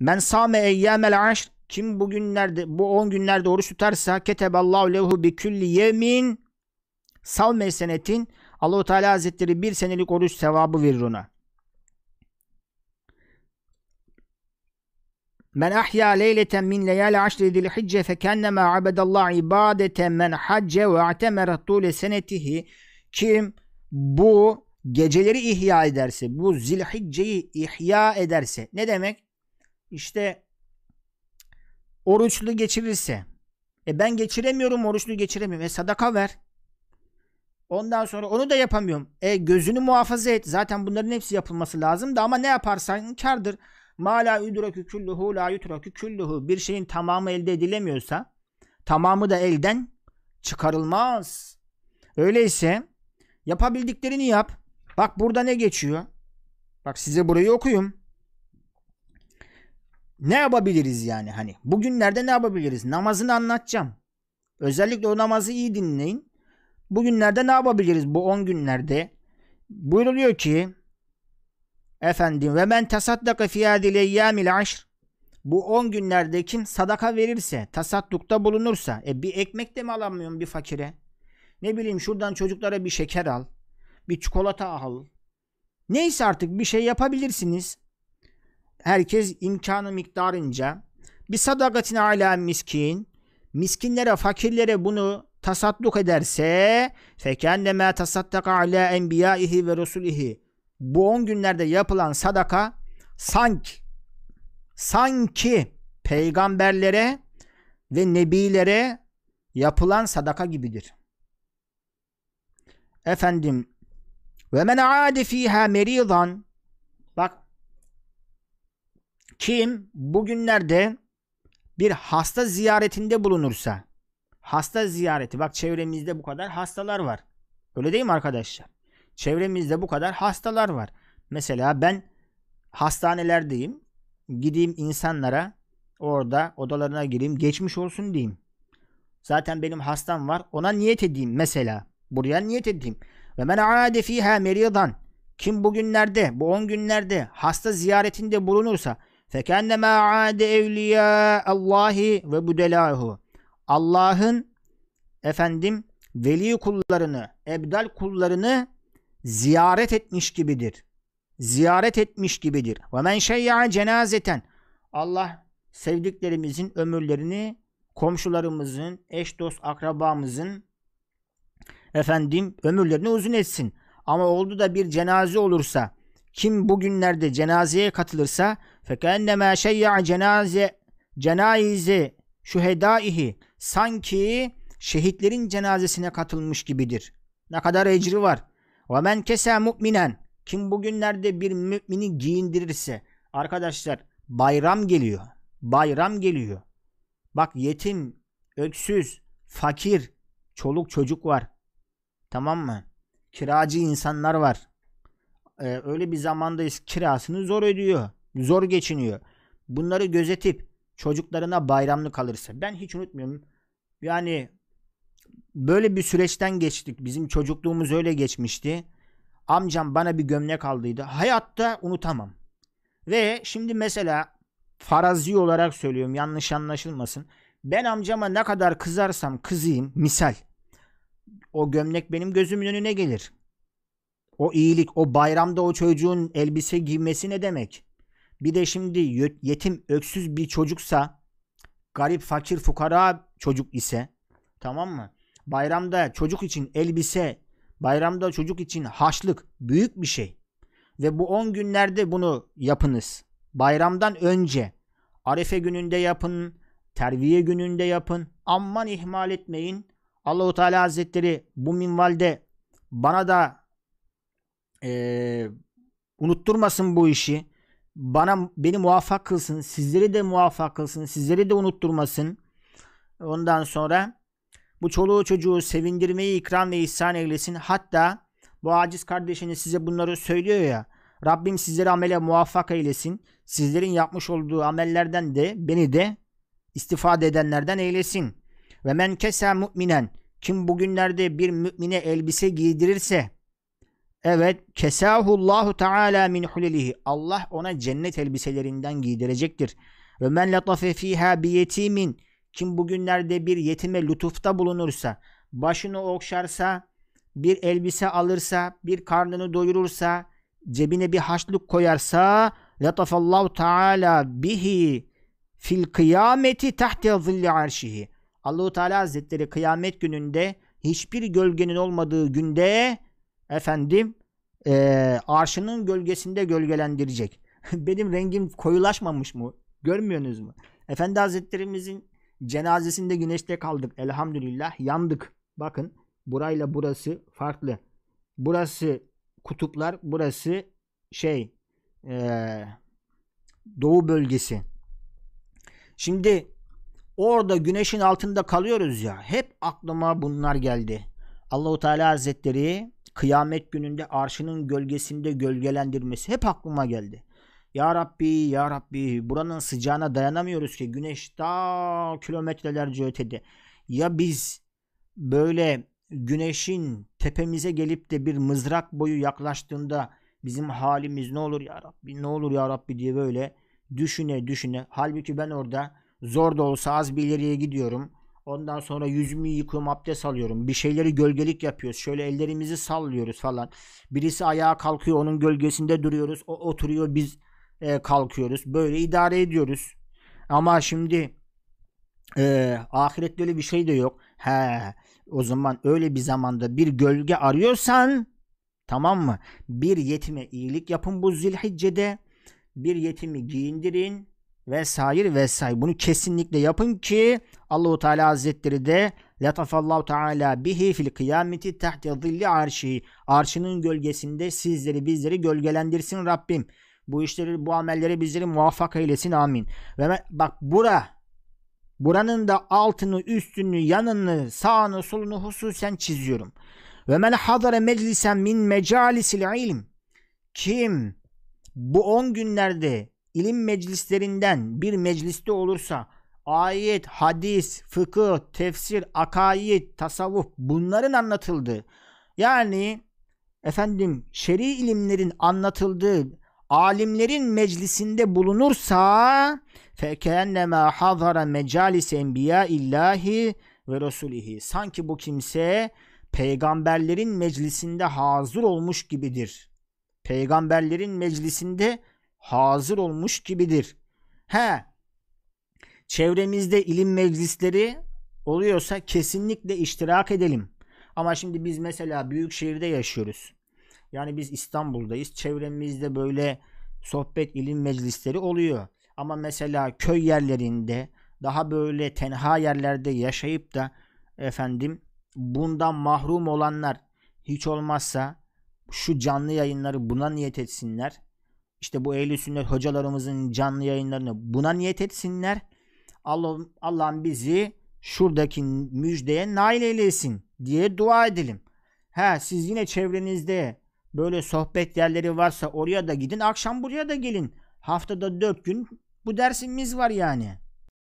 Men same eyyamel aşr kim bu günlerde bu 10 günlerde oruç tutarsa keteballahu lehu bi külli yemin savme senetin Allahu Teala Hazretleri bir senelik oruç sevabı verir ona. Men ahya leyleten min leyali aşri zilhicce fekenneme abedallah ibadeten men hacce ve atemeret tule senetihi kim bu geceleri ihya ederse, bu zilhicceyi ihya ederse ne demek? işte oruçlu geçirirse e ben geçiremiyorum oruçlu geçiremiyorum. E sadaka ver. Ondan sonra onu da yapamıyorum. E gözünü muhafaza et. Zaten bunların hepsi yapılması lazım da ama ne yaparsan kardır. Ma la üdrakü külluhu la yutrakü külluhu. Bir şeyin tamamı elde edilemiyorsa tamamı da elden çıkarılmaz. Öyleyse yapabildiklerini yap. Bak burada ne geçiyor? Bak size burayı okuyum ne yapabiliriz yani hani bugünlerde ne yapabiliriz namazını anlatacağım özellikle o namazı iyi dinleyin bugünlerde ne yapabiliriz bu 10 günlerde buyruluyor ki efendim ve men tasaddaka fi hadil eyyamil aşr bu 10 günlerde kim sadaka verirse tasaddukta bulunursa e bir ekmek de mi alamıyorsun bir fakire ne bileyim şuradan çocuklara bir şeker al bir çikolata al neyse artık bir şey yapabilirsiniz herkes imkanı miktarınca bir sadakatin ala miskin miskinlere fakirlere bunu tasadduk ederse fekenne ma tasaddaka ala enbiyaihi ve rusulihi bu 10 günlerde yapılan sadaka sanki sanki peygamberlere ve nebilere yapılan sadaka gibidir. Efendim ve men aade fiha meridan bak kim bugünlerde bir hasta ziyaretinde bulunursa hasta ziyareti bak çevremizde bu kadar hastalar var. Öyle değil mi arkadaşlar? Çevremizde bu kadar hastalar var. Mesela ben hastanelerdeyim. Gideyim insanlara orada odalarına gireyim geçmiş olsun diyeyim. Zaten benim hastam var. Ona niyet edeyim mesela. Buraya niyet edeyim. Ve men aade fiha meridan. Kim bugünlerde, bu 10 günlerde hasta ziyaretinde bulunursa Fekennemâ âde evliyâ Allahi ve budelâhu. Allah'ın efendim veli kullarını, ebdal kullarını ziyaret etmiş gibidir. Ziyaret etmiş gibidir. Ve men cenazeten. Allah sevdiklerimizin ömürlerini komşularımızın, eş dost akrabamızın efendim ömürlerini uzun etsin. Ama oldu da bir cenaze olursa kim bugünlerde cenazeye katılırsa fekenneme şeyya cenaze cenayizi şühedaihi sanki şehitlerin cenazesine katılmış gibidir. Ne kadar ecri var. Ve men kese mu'minen kim bugünlerde bir mümini giyindirirse arkadaşlar bayram geliyor. Bayram geliyor. Bak yetim, öksüz, fakir, çoluk çocuk var. Tamam mı? Kiracı insanlar var e, öyle bir zamandayız kirasını zor ödüyor. Zor geçiniyor. Bunları gözetip çocuklarına bayramlık alırsa. Ben hiç unutmuyorum. Yani böyle bir süreçten geçtik. Bizim çocukluğumuz öyle geçmişti. Amcam bana bir gömlek aldıydı. Hayatta unutamam. Ve şimdi mesela farazi olarak söylüyorum yanlış anlaşılmasın. Ben amcama ne kadar kızarsam kızayım misal. O gömlek benim gözümün önüne gelir. O iyilik, o bayramda o çocuğun elbise giymesi ne demek? Bir de şimdi yetim, öksüz bir çocuksa, garip, fakir, fukara çocuk ise, tamam mı? Bayramda çocuk için elbise, bayramda çocuk için haçlık büyük bir şey. Ve bu 10 günlerde bunu yapınız. Bayramdan önce Arefe gününde yapın, terviye gününde yapın. Aman ihmal etmeyin. Allahu Teala Hazretleri bu minvalde bana da e, unutturmasın bu işi. Bana beni muvaffak kılsın. Sizleri de muvaffak kılsın. Sizleri de unutturmasın. Ondan sonra bu çoluğu çocuğu sevindirmeyi ikram ve ihsan eylesin. Hatta bu aciz kardeşiniz size bunları söylüyor ya. Rabbim sizleri amele muvaffak eylesin. Sizlerin yapmış olduğu amellerden de beni de istifade edenlerden eylesin. Ve men kese müminen kim bugünlerde bir mümine elbise giydirirse Evet, kesahullahu Teala min hulilihi. Allah ona cennet elbiselerinden giydirecektir. Ve men latafe fiha bi yetimin. Kim bugünlerde bir yetime lütufta bulunursa, başını okşarsa, bir elbise alırsa, bir karnını doyurursa, cebine bir haçlık koyarsa, latafallahu Teala bihi fil kıyameti tahte zilli arşihi. Allahu Teala Hazretleri kıyamet gününde hiçbir gölgenin olmadığı günde efendim e, arşının gölgesinde gölgelendirecek. Benim rengim koyulaşmamış mı? Görmüyorsunuz mu? Efendi Hazretlerimizin cenazesinde güneşte kaldık. Elhamdülillah yandık. Bakın burayla burası farklı. Burası kutuplar, burası şey e, doğu bölgesi. Şimdi orada güneşin altında kalıyoruz ya. Hep aklıma bunlar geldi. Allahu Teala Hazretleri kıyamet gününde arşının gölgesinde gölgelendirmesi hep aklıma geldi. Ya Rabbi, Ya Rabbi buranın sıcağına dayanamıyoruz ki güneş daha kilometrelerce ötede. Ya biz böyle güneşin tepemize gelip de bir mızrak boyu yaklaştığında bizim halimiz ne olur ya Rabbi ne olur ya Rabbi diye böyle düşüne düşüne. Halbuki ben orada zor da olsa az bir ileriye gidiyorum. Ondan sonra yüzümü yıkıyorum, abdest alıyorum. Bir şeyleri gölgelik yapıyoruz. Şöyle ellerimizi sallıyoruz falan. Birisi ayağa kalkıyor, onun gölgesinde duruyoruz. O oturuyor, biz e, kalkıyoruz. Böyle idare ediyoruz. Ama şimdi e, ahirette öyle bir şey de yok. He, o zaman öyle bir zamanda bir gölge arıyorsan tamam mı? Bir yetime iyilik yapın bu zilhiccede. Bir yetimi giyindirin vesair vesair. Bunu kesinlikle yapın ki Allahu Teala Hazretleri de Latafallahu Teala bihi fil kıyameti tahte zilli arşi. Arşının gölgesinde sizleri bizleri gölgelendirsin Rabbim. Bu işleri bu amelleri bizleri muvaffak eylesin amin. Ve bak bura buranın da altını üstünü yanını sağını solunu hususen çiziyorum. Ve men hadara meclisen min mecalisil ilm. Kim bu 10 günlerde ilim meclislerinden bir mecliste olursa ayet, hadis, fıkıh, tefsir, akaid, tasavvuf bunların anlatıldığı yani efendim şer'i ilimlerin anlatıldığı alimlerin meclisinde bulunursa fekennema hazara mecalis enbiya illahi ve resulihi sanki bu kimse peygamberlerin meclisinde hazır olmuş gibidir. Peygamberlerin meclisinde hazır olmuş gibidir. He. Çevremizde ilim meclisleri oluyorsa kesinlikle iştirak edelim. Ama şimdi biz mesela büyük şehirde yaşıyoruz. Yani biz İstanbul'dayız. Çevremizde böyle sohbet ilim meclisleri oluyor. Ama mesela köy yerlerinde daha böyle tenha yerlerde yaşayıp da efendim bundan mahrum olanlar hiç olmazsa şu canlı yayınları buna niyet etsinler işte bu ehli sünnet hocalarımızın canlı yayınlarını buna niyet etsinler. Allah Allah'ım bizi şuradaki müjdeye nail eylesin diye dua edelim. Ha siz yine çevrenizde böyle sohbet yerleri varsa oraya da gidin. Akşam buraya da gelin. Haftada dört gün bu dersimiz var yani.